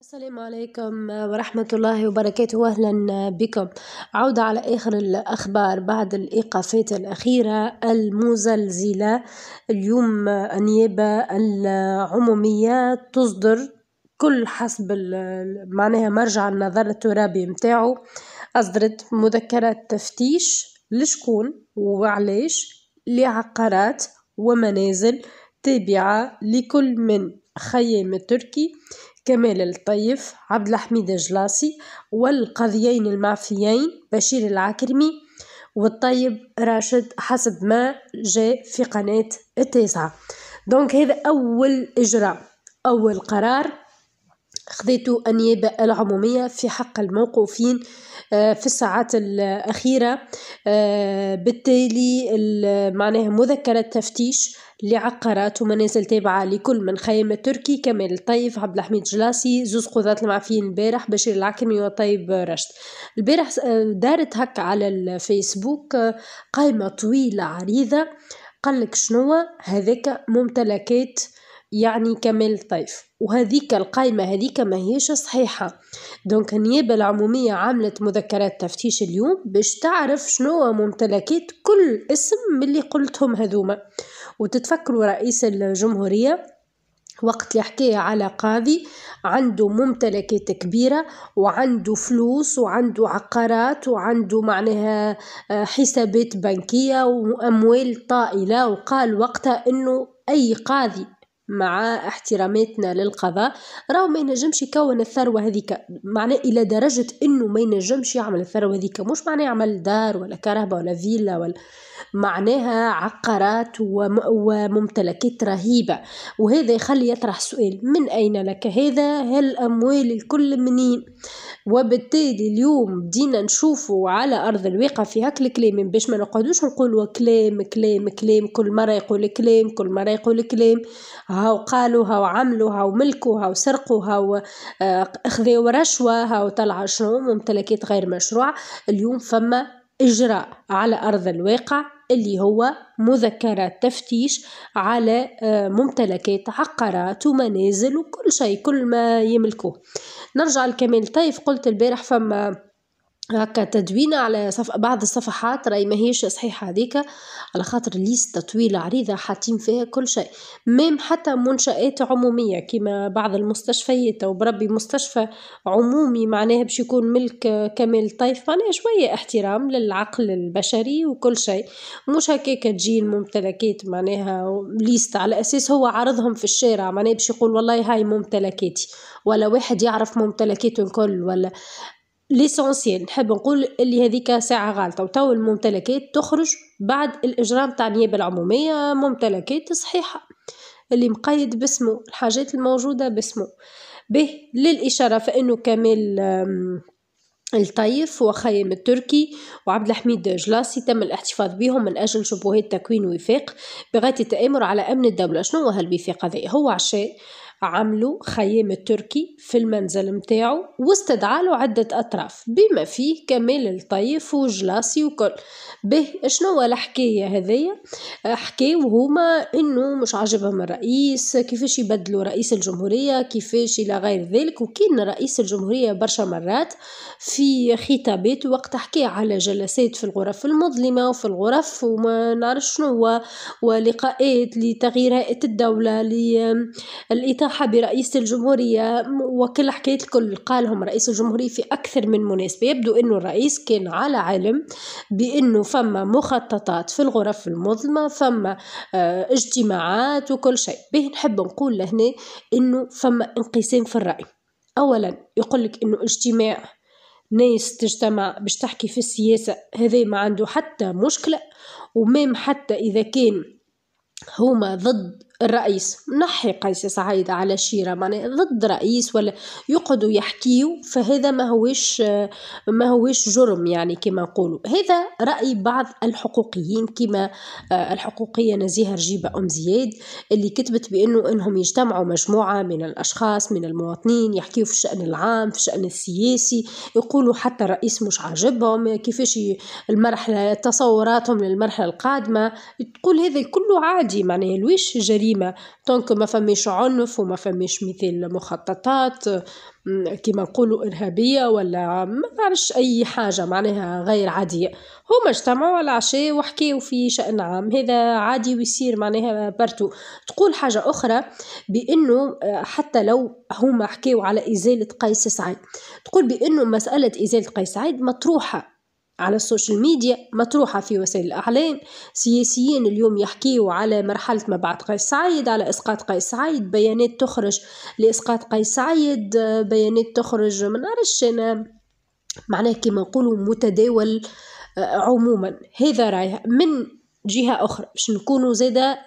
السلام عليكم ورحمة الله وبركاته وأهلا بكم عودة على آخر الأخبار بعد الإيقافات الأخيرة المزلزلة اليوم النيابة العمومية تصدر كل حسب معناها مرجع النظر الترابي متاعو أصدرت مذكرة تفتيش لشكون وعلاش لعقارات ومنازل تابعة لكل من خيام التركي كمال الطيف عبد الحميد الجلاصي والقاضيين المعفيين بشير العكرمي والطيب راشد حسب ما جاء في قناة التاسعة دونك هذا أول إجراء أول قرار خذيت النيابة العمومية في حق الموقوفين آه، في الساعات الأخيرة آه، بالتالي معناها مذكرة تفتيش لعقارات ومنازل تابعة لكل من خيم التركي كمال الطيف عبد الحميد جلاسي زوز قضاة المعفيين البارح بشير العكمي وطيب رشد البارح آه، دارت هكا على الفيسبوك قائمة طويلة عريضة قالك شنو هذاك ممتلكات يعني كمال الطيف وهذيك القائمة هذيك ما هيش صحيحة دونك النيابة العمومية عملت مذكرات تفتيش اليوم باش تعرف شنو ممتلكات كل اسم من اللي قلتهم هذوما وتتفكروا رئيس الجمهورية وقت اللي على قاضي عنده ممتلكات كبيرة وعنده فلوس وعنده عقارات وعنده معناها آه، حسابات بنكية وأموال طائلة وقال وقتها أنه أي قاضي مع احتراماتنا للقضاء راهو ما ينجمش يكون الثروة هذيك معناه إلى درجة إنه ما ينجمش يعمل الثروة هذيك مش معناه يعمل دار ولا كرهبة ولا فيلا ولا معناها عقارات وممتلكات رهيبة وهذا يخلي يطرح سؤال من أين لك هذا هالأموال الكل منين وبالتالي اليوم بدينا نشوفوا على أرض الواقع في هاك الكلام باش ما نقعدوش نقولوا كلام كلام كلام كل مرة يقول كلام كل مرة يقول كلام هاو وقالوها وعملوها وملكوها وسرقوها آه، واخذوا رشوة وطلع شنو ممتلكات غير مشروعة اليوم فما إجراء على أرض الواقع اللي هو مذكرة تفتيش على آه، ممتلكات عقارات ومنازل وكل شيء كل ما يملكوه نرجع لكمال طيف قلت البارح فما هكا تدوينة على صف... بعض الصفحات راهي ماهيش صحيحة هذيك على خاطر ليستة طويلة عريضة حاطين فيها كل شيء ميم حتى منشآت عمومية كيما بعض المستشفيات أو بربي مستشفى عمومي معناها باش يكون ملك كمال طيف معناها شوية احترام للعقل البشري وكل شيء مش هكاك تجي الممتلكات معناها ليست على أساس هو عرضهم في الشارع معناها باش يقول والله هاي ممتلكاتي ولا واحد يعرف ممتلكاته الكل ولا ليسونسيال نحب نقول اللي هذيك ساعة غالطة وتو الممتلكات تخرج بعد الإجراء تاع النيابة العمومية ممتلكات صحيحة اللي مقيد باسمه الحاجات الموجودة باسمه به للإشارة فإنه كمال الطيف وخيم التركي وعبد الحميد جلاسي تم الاحتفاظ بهم من أجل شبهات تكوين وفاق بغاية التآمر على أمن الدولة شنو هالوفاق هذا هو عشاء عملوا خيام التركي في المنزل متاعو واستدعالوا عدة أطراف بما فيه كمال الطيف وجلاسي وكل به شنو الحكاية هذية حكاو هما انه مش عاجبهم الرئيس كيفاش يبدلوا رئيس الجمهورية كيفاش إلى غير ذلك وكان رئيس الجمهورية برشا مرات في خطابات وقت حكي على جلسات في الغرف المظلمة وفي الغرف وما نعرف شنو ولقاءات لتغييرات الدولة للإطاحة صرح برئيس الجمهورية وكل حكاية الكل قالهم رئيس الجمهورية في أكثر من مناسبة يبدو أنه الرئيس كان على علم بأنه فما مخططات في الغرف المظلمة فما آه، اجتماعات وكل شيء به نحب نقول لهنا أنه فما انقسام في الرأي أولا يقول لك أنه اجتماع ناس تجتمع باش تحكي في السياسة هذا ما عنده حتى مشكلة ومام حتى إذا كان هما ضد الرئيس نحي قيس سعيد على شيرة معناها ضد رئيس ولا يقعدوا يحكيوا فهذا ما هوش ما هوش جرم يعني كما نقولوا هذا رأي بعض الحقوقيين كما آه، الحقوقية نزيهة رجيبة أم زياد اللي كتبت بأنه أنهم يجتمعوا مجموعة من الأشخاص من المواطنين يحكيوا في الشأن العام في الشأن السياسي يقولوا حتى الرئيس مش عاجبهم كيفاش المرحلة تصوراتهم للمرحلة القادمة تقول هذا كله عادي معناها لويش جريمة ديما دونك ما فماش عنف وما فماش مثال مخططات كما نقولوا ارهابيه ولا ما نعرفش اي حاجه معناها غير عاديه هما اجتمعوا على العشاء وحكيوا في شان عام هذا عادي ويصير معناها برتو تقول حاجه اخرى بانه آه، حتى لو هما حكيوا على ازاله قيس سعيد تقول بانه مساله ازاله قيس سعيد مطروحه على السوشيال ميديا مطروحة في وسائل الأعلام سياسيين اليوم يحكيوا على مرحلة ما بعد قيس سعيد على إسقاط قيس سعيد بيانات تخرج لإسقاط قيس سعيد بيانات تخرج من نعرفش أنا معناه كما نقولوا متداول آه، عموما هذا رأيها من جهة أخرى باش نكونوا زادا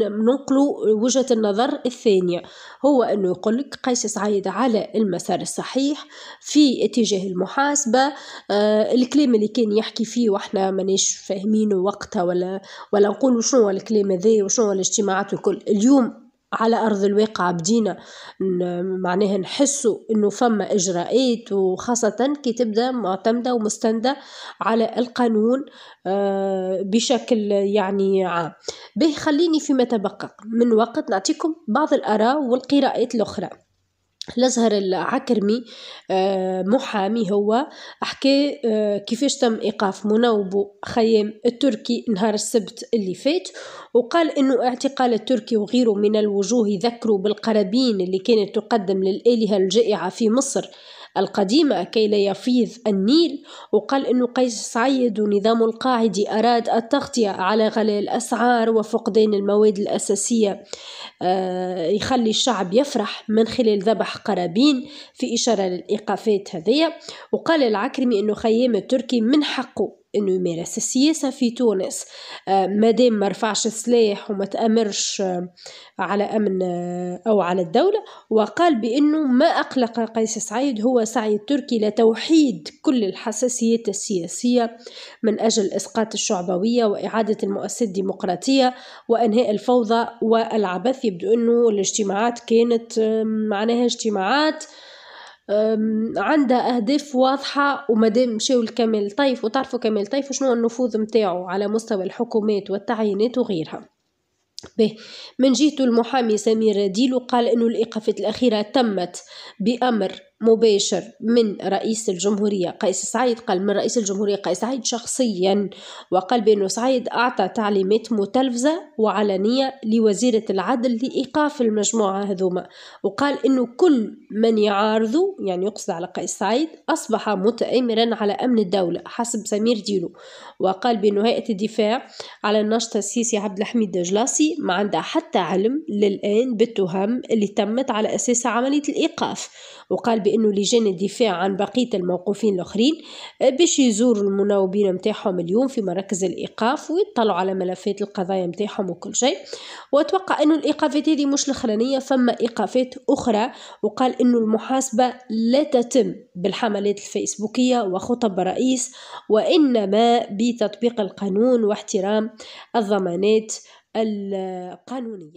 ننقلوا وجهة النظر الثانية هو أنه يقول لك قيس سعيد على المسار الصحيح في اتجاه المحاسبة آه الكلام اللي كان يحكي فيه وإحنا ماناش فاهمينه وقتها ولا ولا نقول شنو الكلام هذا وشنو الاجتماعات وكل اليوم على أرض الواقع بدينا معناها نحسوا أنه فما إجراءات وخاصة كي تبدأ معتمدة ومستندة على القانون آه، بشكل يعني عام به خليني فيما تبقى من وقت نعطيكم بعض الآراء والقراءات الأخرى الأزهر العكرمي آه، محامي هو احكي آه، كيفاش تم إيقاف مناوبو خيام التركي نهار السبت اللي فات وقال أنه اعتقال التركي وغيره من الوجوه ذكروا بالقرابين اللي كانت تقدم للآلهة الجائعة في مصر القديمة كي لا يفيض النيل وقال أنه قيس سعيد ونظام القاعدي أراد التغطية على غلاء الأسعار وفقدان المواد الأساسية آه، يخلي الشعب يفرح من خلال ذبح قرابين في إشارة للإيقافات هذه وقال العكرمي أنه خيام التركي من حقه انه يمارس السياسه في تونس آه، ما دام ما رفعش السلاح وما تامرش آه، على امن آه، او على الدوله وقال بانه ما اقلق قيس سعيد هو سعي التركي لتوحيد كل الحساسيات السياسيه من اجل اسقاط الشعبويه واعاده المؤسسه الديمقراطيه وانهاء الفوضى والعبث يبدو انه الاجتماعات كانت معناها اجتماعات عندها أهداف واضحة ومادام مشاو لكمال طيف وتعرفوا كمال طيف وشنو النفوذ متاعو على مستوى الحكومات والتعيينات وغيرها به من جهته المحامي سمير ديلو قال أن الإيقافات الأخيرة تمت بأمر مباشر من رئيس الجمهورية قيس سعيد قال من رئيس الجمهورية قيس سعيد شخصيا وقال بأنه سعيد أعطى تعليمات متلفزة وعلنية لوزيرة العدل لإيقاف المجموعة هذوما وقال أنه كل من يعارضه يعني يقصد على قيس سعيد أصبح متآمرا على أمن الدولة حسب سمير ديلو وقال بأنه هيئة الدفاع على النشطة السيسي عبد الحميد دجلاسي ما عندها حتى علم للآن بالتهم اللي تمت على أساس عملية الإيقاف وقال بأنه لجان الدفاع عن بقية الموقوفين الآخرين آه، باش يزوروا المناوبين نتاعهم اليوم في مراكز الإيقاف ويطلعوا على ملفات القضايا نتاعهم وكل شيء وأتوقع أنه الإيقافات هذه مش الأخرانية فما إيقافات أخرى وقال أنه المحاسبة لا تتم بالحملات الفيسبوكية وخطب الرئيس وإنما بتطبيق القانون واحترام الضمانات القانونية